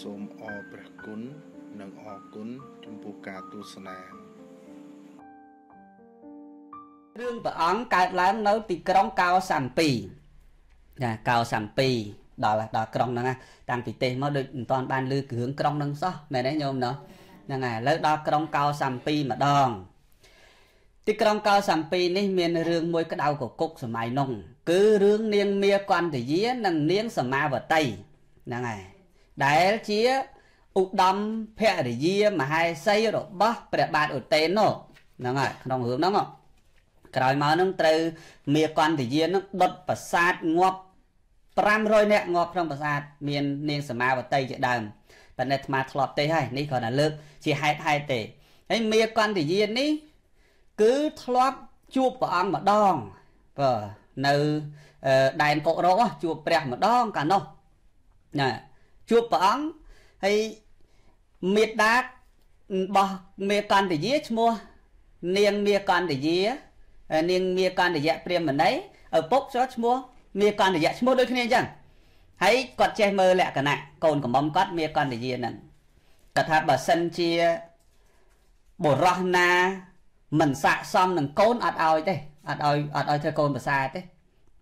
សូមអរព្រះគុណនិងអរគុណចំពោះការទស្សនារឿងព្រះអង្គកើតឡើងនៅ ទីក្រុងកោសាំពីណាកោសាំពីដល់ដល់ក្រុងហ្នឹងណាតាំងពីទេសមកដូចមិនតាន់បានលឺគ្រឿងក្រុងហ្នឹងសោះមែនទេញោមណោះហ្នឹងហើយឥឡូវដល់ក្រុងកោសាំពីម្ដង ទីក្រុងកោសាំពីនេះ មានរឿងមួយក្តៅកគុកសម័យនោះគឺរឿងនាង មាគន្ធយានិងនាងសមាវតីហ្នឹងហើយដែលជាឧត្តមភរិយា មហេសីរបស់ព្រះបាទឧទេនហ្នឹងហើយក្នុងរឿងហ្នឹងក្រោយមកហ្នឹងត្រូវមេកន្តយាហ្នឹងដុតប្រាសាទងាប់500នាក់ងាប់ក្នុងប្រាសាទមាននាងសមាវតីជាដើមប៉ុន្តែអាត្មាធ្លាប់ទេហើយនេះគ្រាន់តែលើក ជាហេតុហេតុទេហើយមេកន្តយានេះគឺធ្លាប់ជួបព្រះអង្គម្ដងបើនៅដែនកុករកជួបព្រះម្ដងកាលនោះណាជួបព្រះអង្គហើយមេដារបស់មេកន្តយាឈ្មោះនាងមេកន្តយានាងមេកន្តយៈព្រាមណីឪពុកស្រឈ្មោះមេកន្តយៈឈ្មោះដូចគ្នាអញ្ចឹងហើយគាត់ចេះមើលលក្ខណៈកូនកំមគាត់មេកន្តយានឹងគាត់ថាបើសិនជាបុរសណាមិនស័កសមនឹងកូនអត់ឲ្យទេអត់ឲ្យអត់ឲ្យធ្វើកូនប្រសើរទេ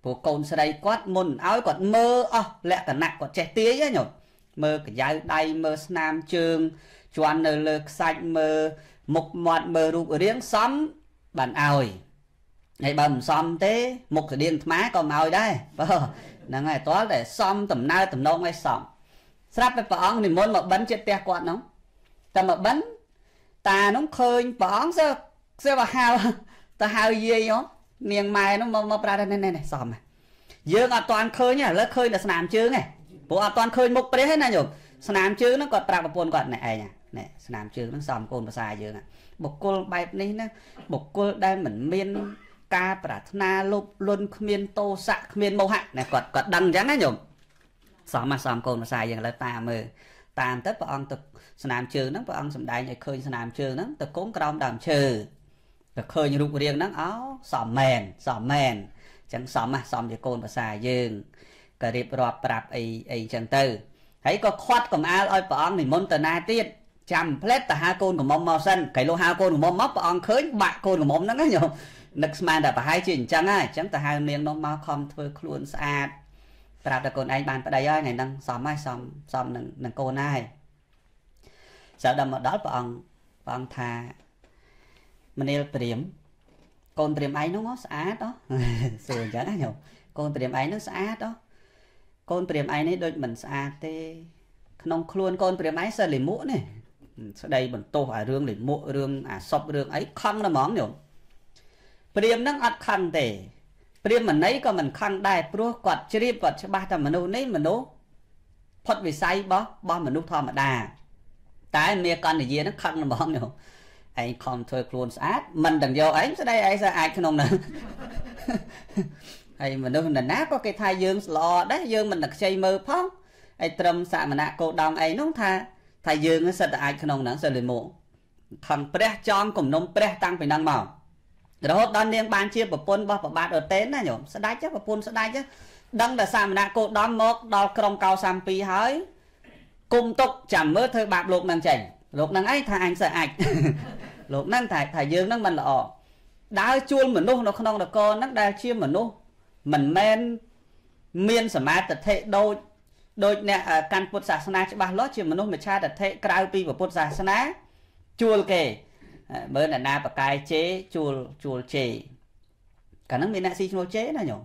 ព្រោះកូនស្រីគាត់មុនឲ្យគាត់មើលអស់លក្ខណៈគាត់ចេះទាយហ្នឹងមើលកញ្ចៅដៃមើលស្នាមជើងជន់នៅលើខ្សាច់មើលមុខមាត់មើលរូបរាងសំបានឲ្យហើយបើមិនសំទេមុខស្តៀងអាត្មាក៏មិនឲ្យដែរបើហ្នឹងហើយតើតែសំដំណើរដំណងឲ្យសំស្រាប់តែព្រះអង្គនិមន្តមកបិណ្ឌជាផ្ទះគាត់ហ្នឹងតែមកបិណ្ឌតាហ្នឹងឃើញព្រះអង្គសើសើមកហៅទៅហៅយាយហ៎នាងម៉ែហ្នឹងមកមកប្រាប់ថានេះនេះសំយើងអត់ទាន់ឃើញឥឡូវឃើញតែស្នាមជើងឯងព្រោះអត់ទាន់ឃើញមុខព្រះទេណាញោមស្នាមជើងហ្នឹងគាត់ប្រាប់ប្រពន្ធគាត់ណែឯងណែស្នាមជើងហ្នឹងសំកូនភាសាយើងបុគ្គលបែបនេះណាបុគ្គលដែលមិនមានការប្រាថ្នាលោភលន់គ្មានតោសៈគ្មានមោហៈណែគាត់គាត់ដឹងអញ្ចឹងណាញោមសំមកសំកូនភាសាយើងឥឡូវតាមើលតាមទៅព្រះអង្គទៅស្នាមជើងហ្នឹងព្រះអង្គសំដែងឲ្យឃើញស្នាមជើងហ្នឹងទៅគង់ក្រោមដើមឈើទៅឃើញរូបរាងហ្នឹងអោសំមែនសំមែនអញ្ចឹងសំណាសំជាកូនភាសាយើងក៏រៀបរាប់ប្រាប់អីអីចឹងទៅហើយក៏ខាត់កំអាលឲ្យព្រះអង្គនិមន្តទៅណាទៀតចាំផ្លេតទៅហៅកូនកំមមកសិនកៃលោកហៅកូនកំមមកព្រះអង្គឃើញបាក់កូនកំមហ្នឹងណាញោមនឹកស្មានតែប្រហែលជាអញ្ចឹងហើយអញ្ចឹងទៅហៅនាងនោះមកខំធ្វើខ្លួនស្អាតប្រាប់តែកូនឯងបានប្តីហើយថ្ងៃហ្នឹងសមហើយសមសមនឹងនឹងកូនហើយចូលដល់មកដល់ព្រះអង្គព្រះអង្គថាមនាលព្រាមកូនព្រាមឯងនោះស្អាតអោះសួរអញ្ចឹងណាញោមកូនព្រាមឯងនោះស្អាតអោះកូនព្រាមឯងនេះដូចមិនស្អាតទេក្នុងខ្លួនកូនព្រាមឯងសិលិមុខនេះ ស្ដីបន្ទោសឲ្យរឿងលិមុខរឿងអាសពរឿងអីខឹងតែហ្មងញោមព្រាមនឹងអត់ខឹងទេ ព្រាមមណីក៏មិនខឹងដែរព្រោះគាត់ជ្រាបគាត់ច្បាស់ថាមនុស្សនេះមនុស្សផុតវិស័យរបស់របស់មនុស្សធម្មតាតែមេកណ្ដាយានឹងខឹងតែហ្មងញោមឯងខំធ្វើខ្លួនស្អាត មិនទាំងយកឯងស្ដីឯងស្អាតក្នុងនោះហើយមនុស្សណាក៏គេថាយើងល្អដែរយើងមិនតែខ្ចីមើលផងហើយត្រឹមសមណៈគោដំអីនោះថាថាយើងសិតតែអាចក្នុងហ្នឹងសិលិមកខំព្រះចង់គំនុំ ព្រះតាំងពីហ្នឹងមករហូតដល់នាងបានជាប្រពន្ធរបស់ប្របាទអតេនណាញោមស្ដេចប្រពន្ធស្ដេចដឹងតែសមណៈគោដំមកដល់ក្រុងកោសាំពីហើយគុំទុកចាំមើលធ្វើបាបលោកនឹងចេញលោកនឹងអីថាអញសិតអាចលោកនឹងថាថាយើងនឹងមិនល្អដើរជួលមនុស្សនៅក្នុងនគរហ្នឹងដែលជាមនុស្សមិនមែនមានសមាធិដូចដូចអ្នកកាន់ពុទ្ធសាសនាច្បាស់លាស់ជាមនុស្សម្ច្ឆាទិដ្ឋិក្រៅពីពុទ្ធសាសនាជួលគេមើលអ្នកណាប្រកែកជេជួលជួលជេកាលហ្នឹងមានអ្នកស៊ីឈ្នួលជេណាញោម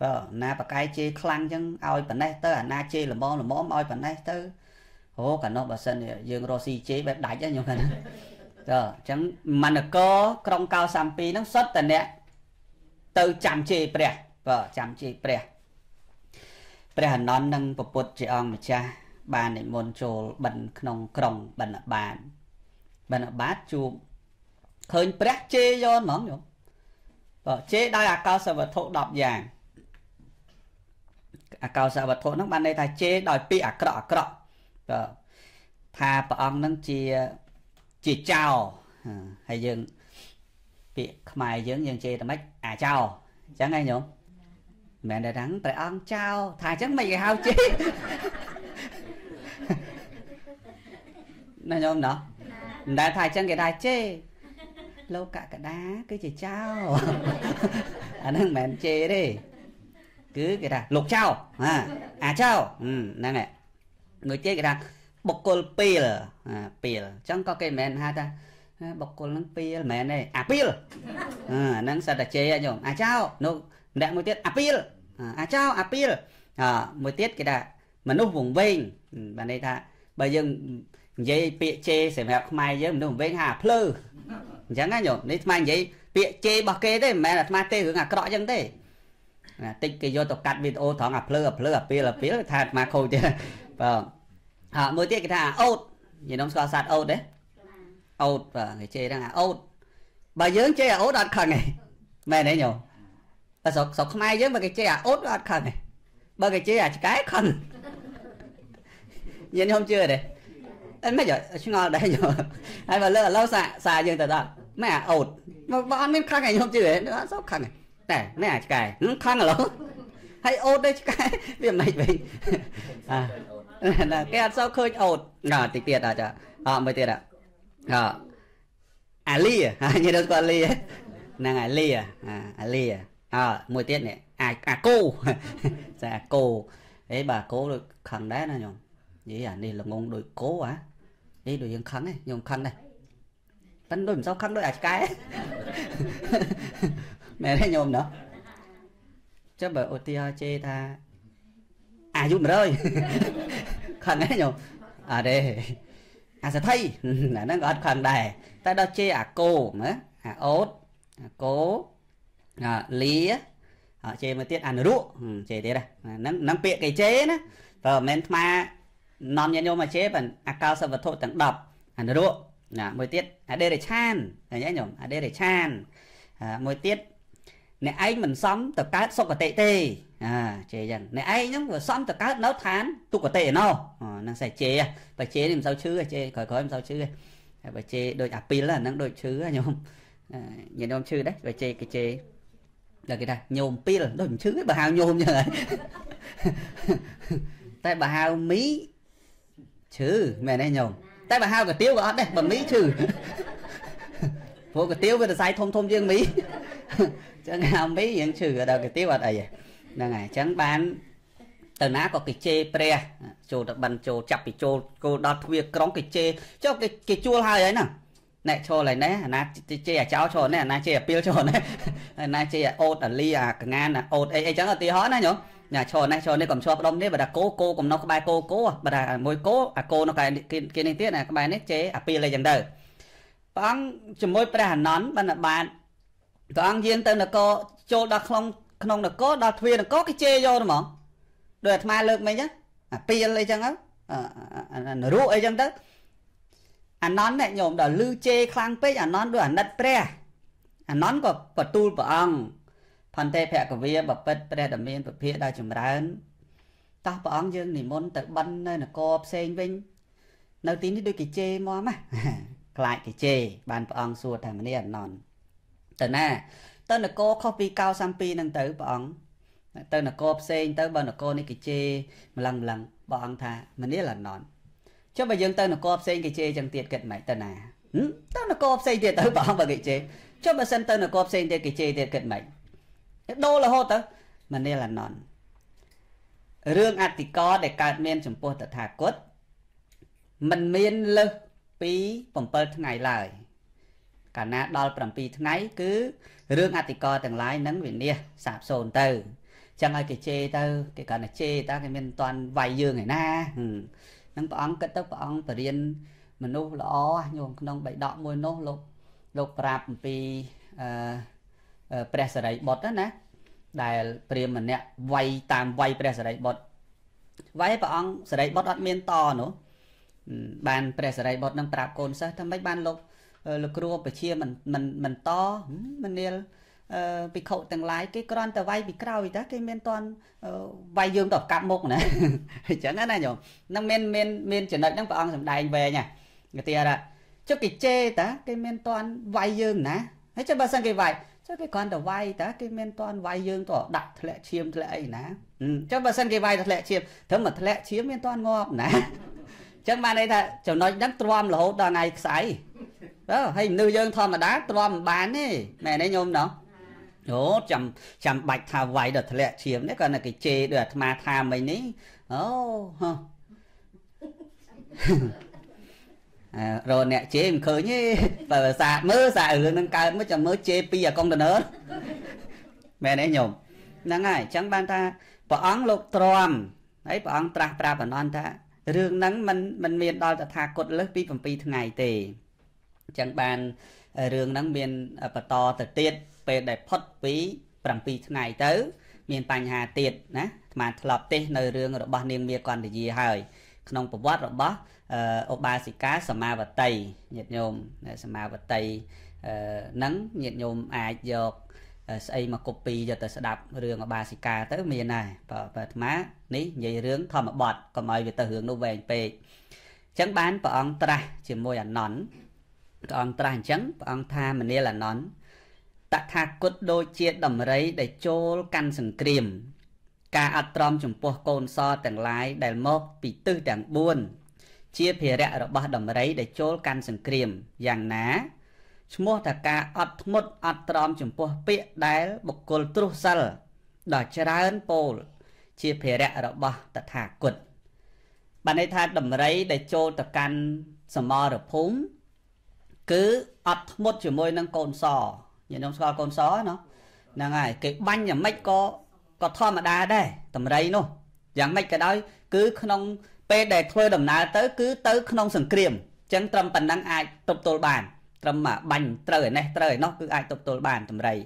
បើណាប្រកែកជេខ្លាំងចឹងឲ្យប៉ណេះទៅអាណាជេល្មមល្មមឲ្យប៉ណេះទៅអូកាលនោះបើសិនយើងរស់ស៊ីជេបែបដាច់ហ្នឹងញោមកាលហ្នឹងតើអញ្ចឹងមនកក្រុងកៅ32ហ្នឹងសុទ្ធតែអ្នកទៅចាំជេព្រះបាទចាំជ័យព្រះព្រះអនន្តនិងពុទ្ធជាអង្គម្ចាស់បាននិមន្តចូលបិណ្ឌក្នុងក្រុងបិណ្ឌបាតបិណ្ឌបាតជួបឃើញព្រះជេយនហ្មងយល់បាទជេដោយអាកោសវត្ថុ10យ៉ាងអាកោសវត្ថុហ្នឹងបានន័យថាជេដោយពាក្យអាក្រក់អាក្រក់បាទថាព្រះអង្គហ្នឹងជាជាចោហើយយើងពាក្យខ្មែរយើងយើងជេរតែម៉េចអាចោអញ្ចឹងឯងញោម mẹ đã đắng tại ông chào thầy chẳng mày hao chi nó nhôm đó đã thầy chẳng cái đài chê lâu cả cả đá cứ chỉ chào anh nâng mẹ chê đi cứ cái đà lục chào à à chào ừ nâng này người chê cái đà bọc cồn pil à pil chẳng có cái mẹ ha ta à, bọc cồn nâng pil mẹ này à pil à ừ, nâng sao đã chê anh nhôm à chào nó ម្នាក់មួយទៀតអាពីលអាចោអាពីលមួយទៀតគេថាមនុស្សវង្វេងបានន័យថាបើយើងនិយាយពាក្យជេរសម្រាប់ខ្មែរយើងមនុស្សវង្វេងហាភ្លឺអញ្ចឹងណាញោមនេះថ្មនិយាយពាក្យជេររបស់គេទេមិនមែនអាថ្មទេរឿងអាក្រក់អញ្ចឹងទេណាតិចគេយកទៅកាត់វីដេអូត្រង់អាភ្លឺអាភ្លឺអាពីលអាពីលថាអាថ្មខូចទេបាទហើយមួយទៀតគេថាអូតញោមស្គាល់សត្វអូតទេអូតបាទគេជេរហ្នឹងអាអូតបើយើងជេរអាអូតអត់ខឹងទេមែនទេញោមតែស្រុកស្រុកខ្មែរយើងបើគេចេះអាអូតវាអត់ខឹងទេបើគេចេះអាឆ្កែខឹងញញខ្ញុំជឿទេអត់មិនឆ្ងល់ដែរយោហើយបើលើឥឡូវសាសាយើងទៅដល់ម៉ែអាអូតបើអត់មានខឹងឯងខ្ញុំជឿទេអត់សោកខឹងតែម៉ែអាឆ្កែខឹងឥឡូវហើយអូតដែរឆ្កែវាមិនវិញអាគេអត់សោកឃើញអូតណាតិចទៀតអាចអត់មួយទៀតអាអាលីអាញ៉ែដល់ស្គាល់លីហ្នឹងអាលីអាអាលីអា à, មួយទៀតនេះអាអាគោចាអាគោអេបើគោដូចខឹងដែរណាញោមនិយាយអានេះល្ងងដូចគោហ៎អេដូចយើងខឹងហ៎ញោមខឹងដែរប៉ិនដូចមិនសូវខឹងដូចអាឆ្កែមែនទេញោមណោះចុះបើឧទាហរណ៍ជេថាអាយុ100ខឹងហ៎ញោមអត់ទេអាសថីអាហ្នឹងក៏អត់ខឹងដែរតែដល់ជេអាគោមើអាអូតអាគោ À, lý chế mà tiết ăn rượu ừ, chế thế đây nâng à, nâng bịa cái chế nữa và men mà non nhân mà chế bản à cao sa vật thổ tầng đập ăn rượu nè dạ, mùi tiết à đây là chan này dạ, nhá nhổm à đây là chan à, mùi tiết nè anh mình xóm tập cá sốc cả tệ tê à chế rằng nè anh nhá vừa sống từ cá nấu thán tụ cả tệ nó ờ, nâng sẽ chế và chế làm sao chứ chế khỏi khỏi làm sao chứ và chế đôi à pin là nâng đôi chứ nhôm ờ, nhớ nhôm chứ đấy và chế cái chế ដែលគេថាញោមពីលដូចមិនឈឺទេបើហៅញោមចឹងហើយតែបើហៅមីឈឺមែនទេញោមតែបើហៅកាទៀវក៏អត់ដែរបើមីឈឺព្រោះកាទៀវវាសរសៃធំធំជាងមីចឹងហៅមីយើងឈឺដល់កាទៀវអត់អីហ្នឹងហើយចឹងបានទៅណាក៏គេជេរព្រះចូលទៅបិណ្ឌចូលចាប់ពីចូលគោលដល់ទ្វារក្រុងគេជេរចុះគេគេជួលហើយហើយហ្នឹងអ្នកឈរឡើយនេះអាណាជេអាចោឈរនេះអាណាជេអាពីលឈរនេះអាណាជេអាអូតអាលីអាកងានអាអូតអីអីចឹងឧទាហរណ៍ណាញោមណាឈរនេះឈរនេះកុំឈរផ្ដុំនេះបើថាគោគោកំណុះក្បែរគោគោបើថាមួយគោអាគោនៅកែគេនេះទៀតអាក្បែរនេះជេអាពីលអីចឹងទៅព្រះអង្គជាមួយព្រះអានន្ទបណ្ឌបាទព្រះអង្គយាងទៅនគរចូលដល់ក្នុងក្នុងនគរដល់ទ្វារនគរគេជេយកហ្មងដោយអាត្មាលើកមិញអាពីលអីចឹងទៅនរុអីចឹងទៅអាណន់អ្នកញោមដល់លឺជេខ្លាំងពេកអាណន់ដូចអាណិតព្រះអាណន់ក៏បទូលព្រះអង្គផន្តេភគវាបពិតព្រះតមានពភាដល់ចម្រើនតោះព្រះអង្គយើងនិមន្តទៅបិណ្ឌនៅនគរផ្សេងវិញនៅទីនេះដូចគេជេមកណាខ្លាចគេជេបានព្រះអង្គសួរថាមនេះអាណន់ទៅណាទៅនគរខុសពី932ហ្នឹងទៅព្រះអង្គទៅនគរផ្សេងទៅបើនគរនេះគេជេម្លឹងម្លឹងព្រះអង្គថាមនេះអាណន់ចុះបើយើងទៅនគរផ្សេងគេជេរចឹងទៀតគិតមិនទៅណាទៅនគរផ្សេងទៀតទៅប្រហែលបើគេជេរចុះបើសិនទៅនគរផ្សេងទៀតគេជេរទៀតគិតមិនដូររហូតទៅមនាលអណន្តរឿងអតិកោដែលកើតមានចំពោះតថាគតมันមានលើសពី7ថ្ងៃឡើយកាលណាដល់7ថ្ងៃគឺរឿងអតិកោទាំងឡាយនឹងវិនិច្ឆ័យសាបសូន្យទៅចឹងឲ្យគេជេរទៅគេគាត់តែជេរតើគេមានមិនតាន់វាយយើងឯណានឹងព្រះអង្គគិតទៅព្រះអង្គបរៀនមនុស្សល្អញោមក្នុងបៃដកមួយនោះលោក លោកប្រាប់អំពីអឺព្រះសរិបុត្រណាដែលព្រាមម្នាក់វាយតាមវាយព្រះសរិបុត្រវាយព្រះអង្គសរិបុត្រអត់មានតនោះបានព្រះសរិបុត្រនឹងប្រាប់កូនសិស្សថាម៉េចបានលោកលោកគ្រូបជាមិនមិនមិនតមនាលភិក្ខុទាំងឡាយគេគ្រាន់តែវាយពីក្រោយតើគេមានតន់វាយយើងទៅកាប់មុខណាអញ្ចឹងណាញោមនឹងមានមានមានចំណុចហ្នឹងព្រះអង្គសំដែងវែងហ្នឹងគេថាចុះគេជេរតើគេមានតន់វាយយើងណាហើយចុះបើសិនគេវាយចុះគេគ្រាន់តែវាយតើគេមានតន់វាយយើងទៅដាក់ធ្លាក់ឈាមធ្លាក់អីណា ចុះបើសិនគេវាយទៅធ្លាក់ឈាមត្រឹមតែធ្លាក់ឈាមមានតន់ងាប់ណាចឹងបានន័យថាចំណុចហ្នឹងទ្រាំរហូតដល់ថ្ងៃខ្សែអើហើយមនុស្សយើងធម្មតាទ្រាំមិនបានទេមែនទេញោមណោះអូចាំចាំបាច់ថាវាយដល់ធ្លាក់ឈាមនេះគាត់នៅគេជេរដោយអាត្មាថាមិញនេះអូហ៎អឺរកអ្នកជេរមិនឃើញទេបើសាមើលសារឿងនឹងកើតមកចាំមើលជេរពីអាកុងតឺន័រមែនទេញោមហ្នឹងហើយអញ្ចឹងបានថាព្រះអង្គលោកទ្រាំហើយព្រះអង្គត្រាស់ប្រាប់អនន្តថារឿងហ្នឹងมันมันមានដល់តថាគតលើសពី7ថ្ងៃទេអញ្ចឹងបានរឿងហ្នឹងមានបន្តទៅទៀតពេលដែលផុតពី7ថ្ងៃទៅ មានបញ្ហាទៀតណាអាត្មា ធ្លាប់ទេនៅរឿងរបស់នាងមាកន្តយាហើយក្នុងប្រវត្តិរបស់ឧបាសិកាសមាវតីញាតិញោមសមាវតីនឹងញាតិញោមអាចយកស្អីមកកូពីយកទៅស្ដាប់រឿងអបាសិកាទៅមានដែរបើអាត្មានេះនិយាយរឿងធម្មបទកុំឲ្យវាទៅរឿងនោះវែងពេកអញ្ចឹងបានព្រះអង្គត្រាស់ជាមួយអានន្ទព្រះអង្គត្រាស់អញ្ចឹងព្រះអង្គថាមនាលអានន្ទតថាគតដូចជាដំរីដែលចូលកាន់សង្គ្រាម ការអត់ទ្រាំចំពោះកូនសទាំងឡាយដែលមកពីទិសទាំង4ជាភារៈរបស់ដំរីដែលចូលកាន់សង្គ្រាមយ៉ាងណាឈ្មោះថាការអត់ធ្មត់អត់ទ្រាំចំពោះពាក្យដែលបុគ្គលទ្រុសិលដល់ច្រើនពោលជាភារៈរបស់តថាគតបានន័យថាដំរីដែលចូលទៅកាន់សមរភូមិគឺអត់ធ្មត់ជាមួយនឹងកូនសញាតិញោមស្គាល់កូនសណាហ្នឹងហើយគេបាញ់យ៉ាងម៉េចក៏ក៏ធម្មតាដែរតម្រៃនោះយ៉ាងម៉េចក៏ដោយគឺ ក្នុងពេលដែលធ្វើដំណើរទៅ គឺទៅ ក្នុងសង្គ្រាមអញ្ចឹងត្រឹមប៉ុណ្ណឹងអាចទប់ទល់បានត្រឹមបាញ់ត្រូវឯនេះត្រូវឯនោះគឺអាចទប់ទល់បាន តម្រៃអ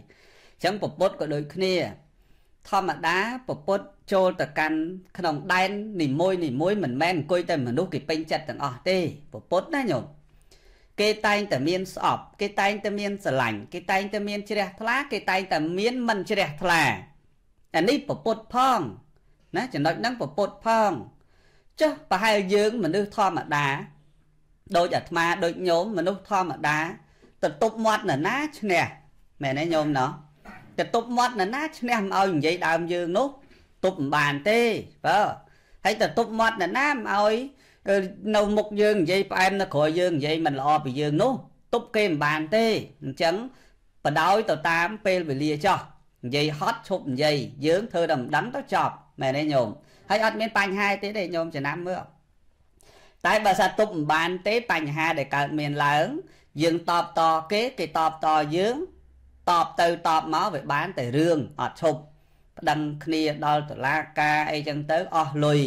ញ្ចឹងពពុតក៏ដូចគ្នា ធម្មតាពពុតចូលទៅកាន់ក្នុងដែននីមួយនីមួយមិនមែនអង្គុយតែមនុស្សគេពេញចិត្តទាំងអស់ទេពពុតណាញោមគេតែងតែមានស្អប់គេតែងតែមានស្រឡាញ់គេតែងតែមានជ្រះថ្លា គេតែងតែមានមិនជ្រះថ្លាអានេះពពុតផងណាចំណុចហ្នឹងពពុតផងចុះប្រហែលយើងមនុស្សធម្មតាដូចអាត្មាដូចញោមមនុស្សធម្មតាទៅទប់មាត់នរណាឈ្នះមែនទេញោមណោះទៅទប់មាត់នរណាឈ្នះមិនឲ្យនិយាយដើមយើងនោះទប់មិនបានទេបើហើយទៅទប់មាត់នរណាមិនឲ្យនៅមុខយើងនិយាយផ្អែមនៅក្រោយយើងនិយាយមិនល្អពីយើងនោះទប់គេមិនបានទេអញ្ចឹងបដោយទៅតាមពេលវេលាចោះនិយាយហត់ឈប់និយាយយើងធ្វើតែមិនដឹងទៅចប់មែនទេញោមហើយអត់មានបញ្ហាទេទេញោមចំណាំមើលតែបើសិនទប់មិនបានទេបញ្ហាដែលកើតមានឡើងយើងតបតគេគេតបតយើងតបទៅតបមកវាបានតែរឿងអត់ឈប់ប្តឹងគ្នាដល់តុលាការអីចឹងទៅអស់លុយ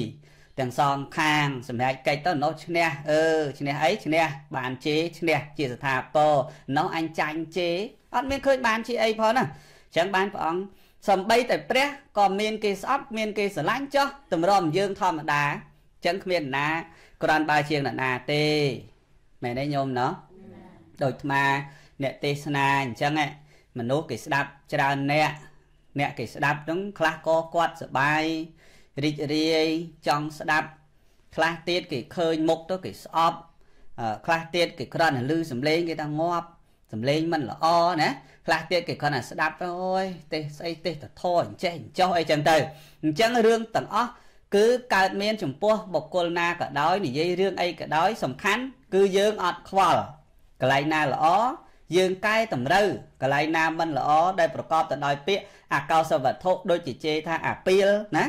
ទាំងសងខាងសម្រាប់កិច្ចទៅនោះឈ្នះអឺឈ្នះអីឈ្នះបានជេឈ្នះជាស្ថាពរនោះអញចាញ់ជេអត់មានឃើញបានជាអីផងណាអញ្ចឹងបានព្រះអង្គសំបីតែព្រះក៏មានគេស្អប់មានគេស្រឡាញ់ចោះតម្រាំយើងធម្មតាអញ្ចឹងគ្មានណាក្រាន់បើជាងណាទេមែនទេញោមណោះដូចអាត្មាអ្នកទេសនាអញ្ចឹងមនុស្សគេស្ដាប់ច្រើនអ្នកអ្នកគេស្ដាប់ហ្នឹងខ្លះក៏គាត់សបាយរីករាយចង់ស្ដាប់ខ្លះទៀតគេឃើញមុខទៅគេស្អប់ខ្លះទៀតគេគ្រាន់តែឮសំឡេងគេថាងាប់សំឡេងមិនល្អណាខ្លះទៀតគេគ្រាន់តែស្ដាប់ទៅអូយទេស្អីទេតធអញ្ចេះអញ្ចោះអីចឹងទៅអញ្ចឹងរឿងទាំងអស់គឺកើតមានចំពោះបុគ្គលណាក៏ដោយនិយាយរឿងអីក៏ដោយសំខាន់ គឺយើងអត់ខ្វល់កន្លែងណាល្អយើងកែតម្រូវកន្លែងណាមិនល្អដែលប្រកបទៅដោយពាក្យអកោសវត្ថុដូចជាជេរថាអាពីលណា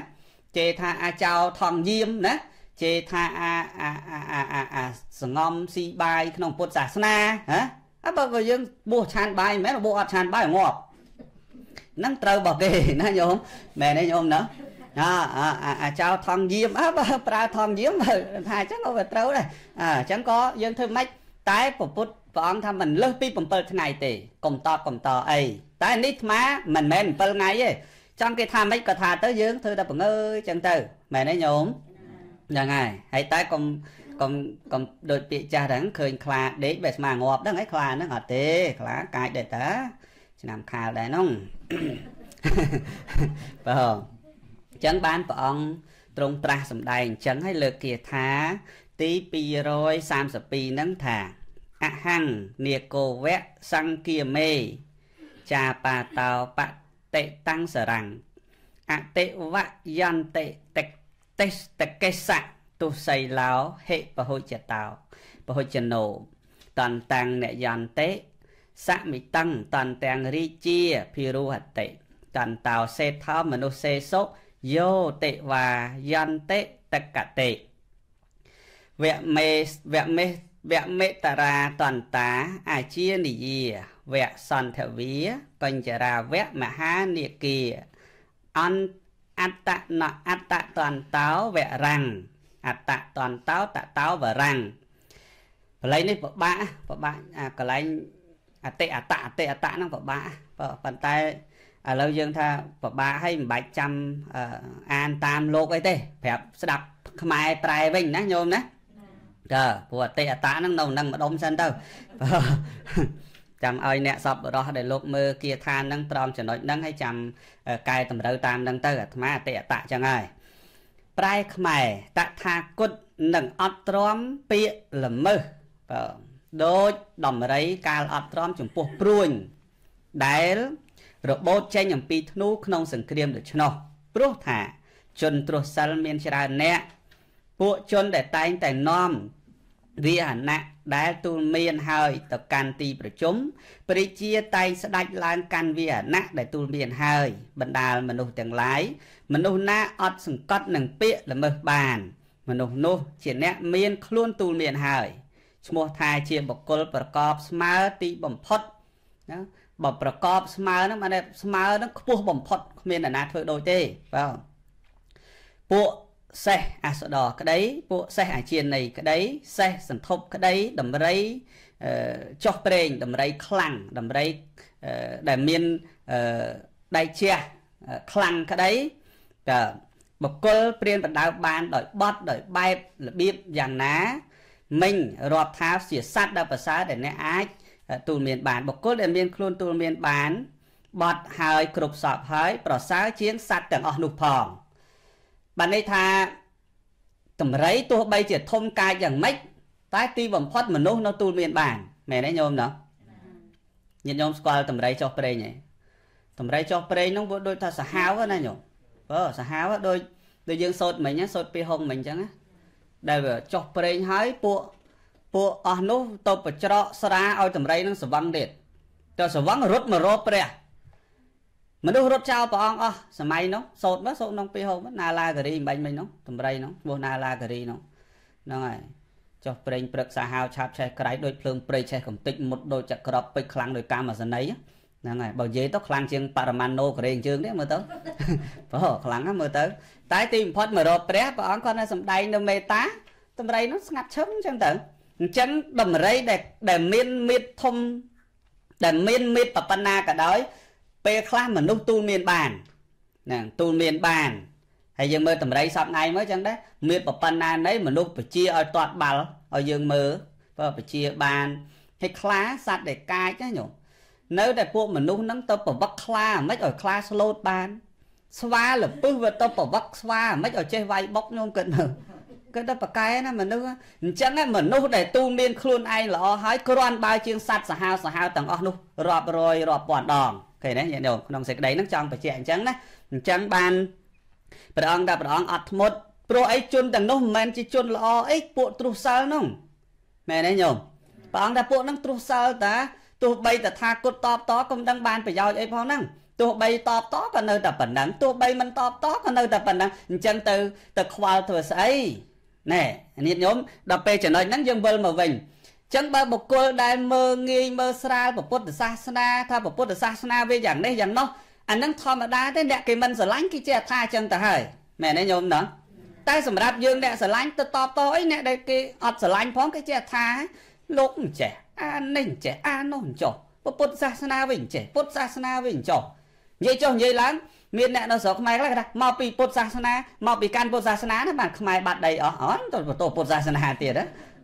ជេរថាអាចោថងយាមណាជេរថាអាអាអាអាអាសងំស៊ីបាយក្នុង ពុទ្ធសាសនាណាអើបើក៏យើងបួសឆានបាយមិនមែនបួសអត់ឆានបាយងាប់ហ្នឹងត្រូវរបស់គេណាញោមមែនទេញោមណាអាអាចោថងយាមអើបើប្រើថងយាមបើថាអញ្ចឹងក៏វាត្រូវដែរអញ្ចឹងក៏យើងធ្វើម៉េចតែ ពុទ្ធព្រះអង្គថាមិនលើសពី7ថ្ងៃទេកុំតបកុំតអីតែនេះអាត្មាមិនមែន7ថ្ងៃទេចង់គេថាម៉េចក៏ថាទៅយើងធ្វើតែបង្អើយចឹងទៅមែនទេញោមហ្នឹងហើយហើយតែកុំកុំកុំដូចពាក្យចាស់ហ្នឹងឃើញខ្លាដេកបែរស្មាងាប់ហ្នឹងឯងខ្លាហ្នឹងអត់ទេខ្លាកាយដែរតាឆ្នាំខាលដែរហ្នឹងបើចឹងបានព្រះអង្គទ្រង់ត្រាស់សម្ដែងអញ្ចឹងហើយលើកគាថាទី232ហ្នឹងថាអហੰងនេកោវៈសង្គាមេចាបាតោបតិតាំងសរាំងអតិវៈយន្តិតិតេសតកេសៈទុសីឡោហិពហុចតោពហុចណោតន្តាំងអ្នកយន្តិសមិតੰតន្តាំងរីជាភិរុហតិតន្តោសេដ្ឋោមនុស្សសេសុយោតិវាយន្តិតកតិវៈមេវៈមេវៈមេតារាតន្តាអាជានិយាវៈសន្ធវាបញ្ចរាវៈមហានិកាអន្តអត្តណអត្តតន្តោវរੰងអត្តតន្តោតតោវរੰងបល័យនេះពិបាកពិបាកអាកលែងអតិអតអតិអតហ្នឹងពិបាកប៉ុន្តែឥឡូវយើងថាពិបាកហើយមិនបាច់ចាំអានតាមលោកអីទេប្រាប់ស្ដាប់ខ្មែរត្រែវិញណាញោមណាតើព្រោះអតិអតហ្នឹងនៅនឹងម្ដុំសិនទៅចង់ឲ្យអ្នកសពរស់ដែលលោកមើលគាថានឹងត្រង់ចំណុចនឹងហើយចាំកែតម្រូវតាមនឹងទៅអាត្មាអតិអតៈចឹងហើយប្រែខ្មែរតថាគតនឹងអត់ទ្រាំពាកល្មើសបាទដូចដំរីកាលអត់ទ្រាំចំពោះព្រួញដែល របូតចេញអំពី ធ្នូក្នុងសង្គ្រាមដូច្នោះ ព្រោះថា ជនទ្រសិលមានច្រើនអ្នក ពួកជនដែលតែងតែនាំរាហណៈដែលទូលមានហើយ ទៅកាន់ទីប្រជុំព្រះជាតែងស្ដេចឡើងកាន់វាហណៈដែលទូលមានហើយបណ្ដាលមនុស្សទាំងឡាយមនុស្សណាអត់សង្កត់នឹងពាក្យល្មើសបាន មនុស្សនោះជាអ្នកមានខ្លួនទូលមានហើយឈ្មោះថាជាបុគ្គលប្រកបស្មើទីបំផុតណាបើប្រកបស្មើហ្នឹងបានស្មើហ្នឹងខ្ពស់បំផុត គ្មានអ្នកណាធ្វើដូចទេបាទពួកសេះអសដរ ក្តីពួកសេះអាជានៃក្តី សេះសន្ធប់ក្តីដំរីចោះប្រេងដំរីខ្លាំងដំរីដែលមានដៃជះខ្លាំងក្តីតែបកុលព្រៀនបណ្ដៅបានដោយបត់ដោយបែបរបៀបយ៉ាងណាមិញរាប់ថាជាសัตว์ដែលប្រសើរដែលអ្នកអាចទូលមានបានបកុលដែលមានខ្លួនទូលមាន បានបត់ហើយគ្រប់សពហើយ ប្រសើរជាងសัตว์ទាំងអស់នោះផងបានន័យថាតម្រៃទោះបីជាធំកាចយ៉ាងម៉េចតែ ទីបំផុតមនុស្សនៅទូលមានបាន មែនទេញោមណោះញាតិញោមស្គាល់តម្រៃចោះប្រេងឯងតម្រៃចោះប្រេងហ្នឹងវាដូចថាសាហាវណាញោមបើសាហាវដូចដូចយើងសោតមិញសោតពីហុំមិញអញ្ចឹងណាដែលវាចោះប្រេងហើយពួកពួកអស់នោះទៅបច្រកស្រាឲ្យតម្រៃនឹងស្វឹងទៀតទៅស្វឹងរត់មករកព្រះមនុស្សរត់ចោលព្រះអង្គអស់សម័យនោះសោតមើលសោតក្នុងពីហូបណាឡាការីបាញ់មិញនោះតម្រៃនោះឈ្មោះណាឡាការីនោះហ្នឹងហើយចុះប្រេងព្រឹកសាហាវឆាបឆេះក្រៃដូចភ្លើងព្រៃឆេះកំតិចមុតដូចចក្រពពេចខ្លាំងដោយកាមអសន័យហ្នឹងហើយបើនិយាយទៅខ្លាំងជាងបរមាណូកូរ៉េជើងនេះមើលទៅបើខ្លាំងណាមើលទៅតែទីបំផុតមករកព្រះព្រះអង្គគាត់នៅសំដែងនៅមេត្តាតម្រៃនោះស្ងាត់ឈឹងអញ្ចឹងទៅអញ្ចឹងតម្រៃដែលដែលមានមេត្តាធំដែលមានមេត្តាប៉ុណ្ណាក៏ដោយពេលខ្លះមនុស្សទូលមានបានហ្នឹងទូលមានបានហើយយើងមើលតម្រៃសពថ្ងៃមើលចឹងដែរមានប្រប៉ុណ្ណានៃមនុស្សបជាឲ្យតាត់បាល់ឲ្យយើងមើលបើបជាបានហើយខ្លាសត្វដែលកាចណាញោមនៅតែពួកមនុស្សហ្នឹងទៅប្រវឹកខ្លាមិនឲ្យខ្លាស្លូតបាន ស្វាលពឹសវាទៅប្រវឹកស្វាមិនឲ្យចេះវាយបុកញោមគិតមើលគិតទៅប្រកែណាមនុស្សអញ្ចឹងមនុស្សដែលទូមានខ្លួនឯងល្អហើយគ្រាន់បើជាងសត្វសាហាវសាហាវទាំងអស់នោះរាប់រយរាប់ពាន់ដងឃើញទេញាតិញោមក្នុងសេចក្តីហ្នឹងចង់បញ្ជាក់អញ្ចឹងណាអញ្ចឹងបានព្រះអង្គថាព្រះអង្គអត់ធ្មត់ព្រោះអីជនទាំងនោះមិនមែនជាជនល្អអីពួកទ្រុសើនោះមែនទេញោមព្រះអង្គថាពួកហ្នឹងទ្រុសើតាទោះបីតថាគតតបតក៏មិនដឹងបានប្រយោជន៍អីផងហ្នឹងទោះបីតបតក៏នៅតែប៉ុណ្ណឹងទោះបីមិនតបតក៏នៅតែប៉ុណ្ណឹងអញ្ចឹងទៅទៅខ្វល់ធ្វើស្អីណែញាតិញោមដល់ពេលចំណុចហ្នឹងយើងវិលមកវិញចឹងបើបុគ្គលដែលមើងងាយមើលស្រាលពុទ្ធសាសនាថាពុទ្ធសាសនាវាយ៉ាងនេះយ៉ាងនោះអានឹងធម្មតាទេអ្នកគេមិនស្រឡាញ់គេចេះថាចឹងទៅហើយមែនទេញោមណាតែសម្រាប់យើងអ្នកស្រឡាញ់ទៅតបតអីអ្នកដែលគេអត់ស្រឡាញ់ផងគេចេះថាលោកមិនចេះអានេះមិនចេះអានោះមិនចោះពុទ្ធសាសនាវិញចេះពុទ្ធសាសនាវិញចោះនិយាយចោះនិយាយឡើងមានអ្នកនៅស្រុកខ្មែរខ្លះគេថាមកពីពុទ្ធសាសនាមកពីកាន់ពុទ្ធសាសនាណាបានខ្មែរបាត់ដីអស់អត់ទៅបន្តពុទ្ធសាសនាទៀតណា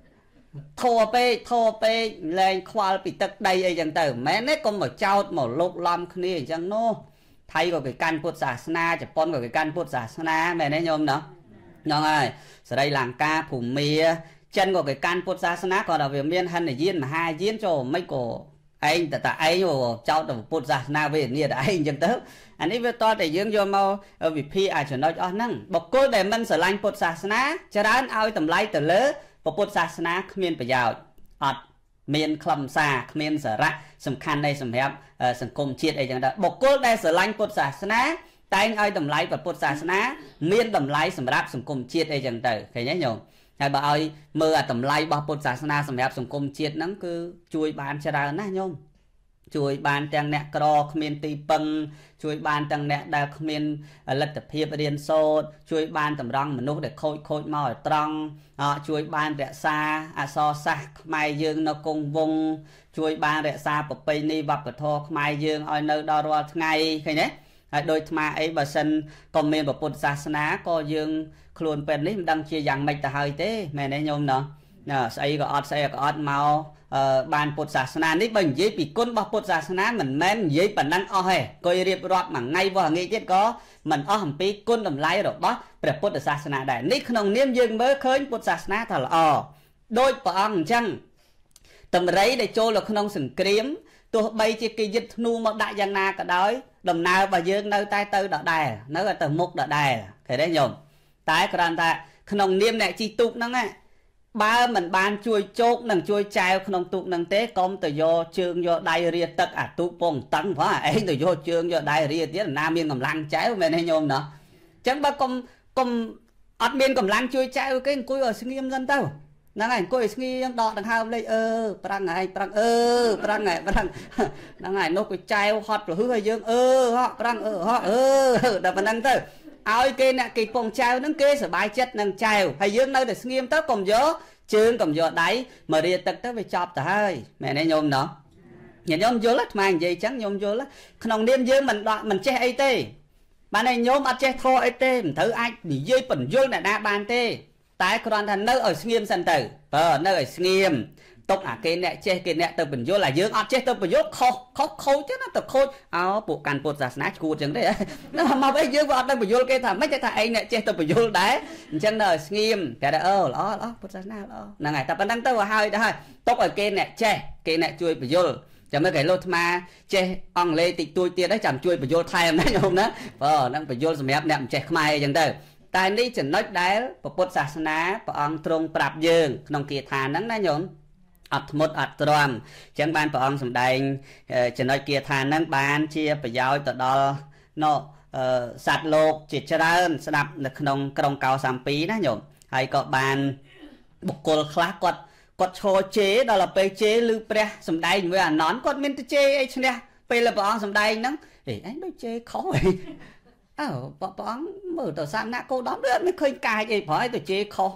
ធေါ်ពេកធေါ်ពេកលែងខ្វល់ពីទឹកដីអីចឹងទៅមិនមែនទេកុំមកចោតមកលុកឡំគ្នាអញ្ចឹងនោះថៃក៏គេកាន់ពុទ្ធសាសនាជប៉ុនក៏គេកាន់ពុទ្ធសាសនា មែនទេញោមណោះហ្នឹងហើយសរីលង្កាភូមាចិនក៏គេកាន់ពុទ្ធសាសនាគាត់ថាវាមានហិនយានមហាយានចូលមិនក៏ឯងតើតើឯងចោតទៅពុទ្ធសាសនាវេនីតឯងអញ្ចឹងទៅអានេះវាតតែយើងយកមកវិភាគអាចចំណុចអស់ហ្នឹងបុគ្គលដែលមិនស្រឡាញ់ពុទ្ធសាសនាច្រើនឲ្យតម្លៃទៅលើពុទ្ធសាសនា គ្មានប្រយោជន៍អត់មានខ្លឹមសារគ្មានសារៈសំខាន់ទេសម្រាប់សង្គមជាតិអីចឹងដែរបុគ្គលដែលស្រឡាញ់ពុទ្ធសាសនាតែងឲ្យតម្លៃពុទ្ធសាសនាមានតម្លៃសម្រាប់សង្គមជាតិអីចឹងទៅឃើញទេញោមហើយបើឲ្យមើលអាតម្លៃរបស់ពុទ្ធសាសនាសម្រាប់សង្គមជាតិហ្នឹងគឺជួយបានច្រើនណាស់ញោមជួយបានទាំងអ្នកក្រគ្មានទីពឹងជួយបានទាំងអ្នកដែលគ្មានលទ្ធភាពរៀនសូត្រជួយ បានតម្រង់មនុស្សដែលខូចខូចមកឲ្យត្រង់ជួយបានរក្សាអសរសាស្ត្រខ្មែរយើង នៅគង់វង្សជួយបានរក្សាប្រពៃណីវប្បធម៌ខ្មែរយើងឲ្យនៅដល់រាល់ថ្ងៃឃើញទេហើយដោយថ្មអីបើសិនក៏មានពុទ្ធសាសនាក៏យើង ខ្លួនពេលនេះមិនដឹងជាយ៉ាងម៉េចទៅហើយទេ មែនទេញោមណោះស្អីក៏អត់ស្អីក៏អត់មកបានពុទ្ធសាសនានេះបើនិយាយពីគុណរបស់ពុទ្ធសាសនា មិនមែននិយាយប៉ុណ្ណឹងអស់ទេក៏រៀបរាប់មួយថ្ងៃវោះងាយទៀតក៏មិនអស់អំពីគុណតម្លៃរបស់ព្រះពុទ្ធសាសនាដែរនេះក្នុងនាមយើងមើលឃើញពុទ្ធសាសនាថាល្អដោយព្រះអង្គអញ្ចឹងតម្រៃដែលចូលទៅក្នុងសង្គ្រាមទោះបីជាគេយឹតធ្នូមកដាក់យ៉ាងណាក៏ដោយដំណើររបស់យើងនៅតែទៅដដែល នៅតែទៅមុខដដែលឃើញទេញោមតែគ្រាន់តែក្នុងនាមអ្នកជីទូកហ្នឹងណាបើមិនបានជួយជោគនិងជួយចែវក្នុងទូកនឹងទេកុំទៅយកជើងយកដៃរាទឹក អាទូកពងតឹងផងឯងទៅយកជើងយកដៃរាទៀតណាមានកម្លាំងចែវមែនទេញោមណោះអញ្ចឹងបើកុំកុំអត់មានកម្លាំងជួយចែវគេអង្គុយឲ្យស្ងៀមសិនទៅហ្នឹងហើយអង្គុយស្ងៀមដកដង្ហើមលេចអឺប្រាំងហើយប្រាំងអឺប្រាំងហើយប្រាំងហ្នឹងហើយនោះក៏ចែវហត់ប្រហឹសឲ្យយើងអឺហក់ប្រាំងអឺហក់អឺដល់ប៉ុណ្្នឹងទៅឲ្យគេអ្នកគេពងចៅនឹងគេសុបាយចិត្តនឹងចៅហើយយើងនៅតែស្ងៀមទៅកុំយកជើងកុំយកដៃមករាទឹកទៅវាចប់ទៅហើយមែនទេញោមណោះញាតិញោមយល់អាត្មានិយាយចឹងញោមយល់ក្នុងនាមយើងមិនដកមិនចេះអីទេបានឯញោមអត់ចេះធေါ်អីទេមិនត្រូវអាចនិយាយបញ្យល់អ្នកណាបានទេ តែគ្រាន់ថានៅឲ្យស្ងៀមសិនទៅបើនៅឲ្យស្ងៀមຕົកអាគេអ្នកចេះគេអ្នកទៅបញ្យល់អាយើងអត់ចេះទៅបញ្យល់ខុសខុសខូចទេណាទៅខូចអោពួកកាន់ពុទ្ធសាសនាឈួតចឹងទេមកវិញយើងក៏អត់ដឹងបញ្យល់គេថាម៉េចតែថាឯងអ្នកចេះទៅបញ្យល់ដែរអញ្ចឹងដល់ស្ងៀមតែថាអូល្អល្អពុទ្ធសាសនាល្អហ្នឹងហើយតែប៉ុណ្្នឹងទៅឲ្យទៅហើយຕົកឲ្យគេអ្នកចេះគេអ្នក ជួយបញ្យល់ចាំមើលកែលោកថ្មចេះអង់គ្លេសតិចតួចទៀតហើយចាំជួយបញ្យល់ថែមណាញោមណាបើហ្នឹងបញ្យល់សម្រាប់អ្នកមិនចេះខ្មែរអីចឹងទៅតែនេះចំណុចដែលពុទ្ធសាសនាព្រះអង្គទ្រង់ប្រាប់យើងក្នុងគាថាហ្នឹងណាញោមអត់ធ្មត់អត់ទ្រាំអញ្ចឹងបានព្រះអង្គសម្ដែងចំណុចគាថានឹងបានជាប្រយោជន៍ទៅដល់ណូសត្វលោក ជាច្រើន ស្ដាប់នៅក្នុងក្រុងកោសាំពីណាញោមហើយក៏បានបុគ្គលខ្លះគាត់គាត់ឈរជេរដល់ទៅពេលជេរឬព្រះសម្ដែងជាមួយអានន្តគាត់មានទៅជេរអីឈ្នះពេលព្រះអង្គសម្ដែងហ្នឹងអេអញដូចជេរខុសអីអើព្រះអង្គមើលទៅសាសនាគោដំដូចអត់មានឃើញកាយអីប្រហែលទៅជេរខុស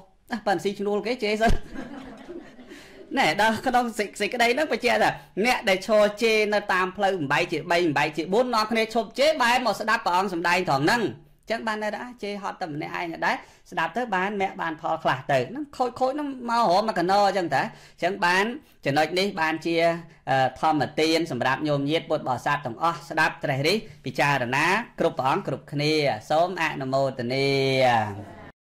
ប៉ាន់ស៊ីឈ្នួលគេជេរសិនណែដល់ក្នុងសេចក្តីហ្នឹងបញ្ជាក់ថាអ្នកដែលឈរជេរនៅតាមផ្លូវ8ជា3 8ជា4នាំគ្នាឈប់ជេរបែរមកស្ដាប់ព្រះអង្គសម្ដែងត្រង់ហ្នឹងចឹងបានដែរជេរហត់តែម្នាក់ឯងដែរស្ដាប់ទៅបានមាក់បានផលខ្លះទៅហ្នឹងខូចខូចហ្នឹងមករមមកកណោចឹងតាចឹងបានចំណុចនេះ បានជាធម្មទានសម្រាប់ញោមញាតពុទ្ធបរិស័ទទាំងអស់ស្ដាប់ត្រេះរិះពិចារណា គ្រប់ព្រះអង្គគ្រប់គ្នា សូមអនុមោទនា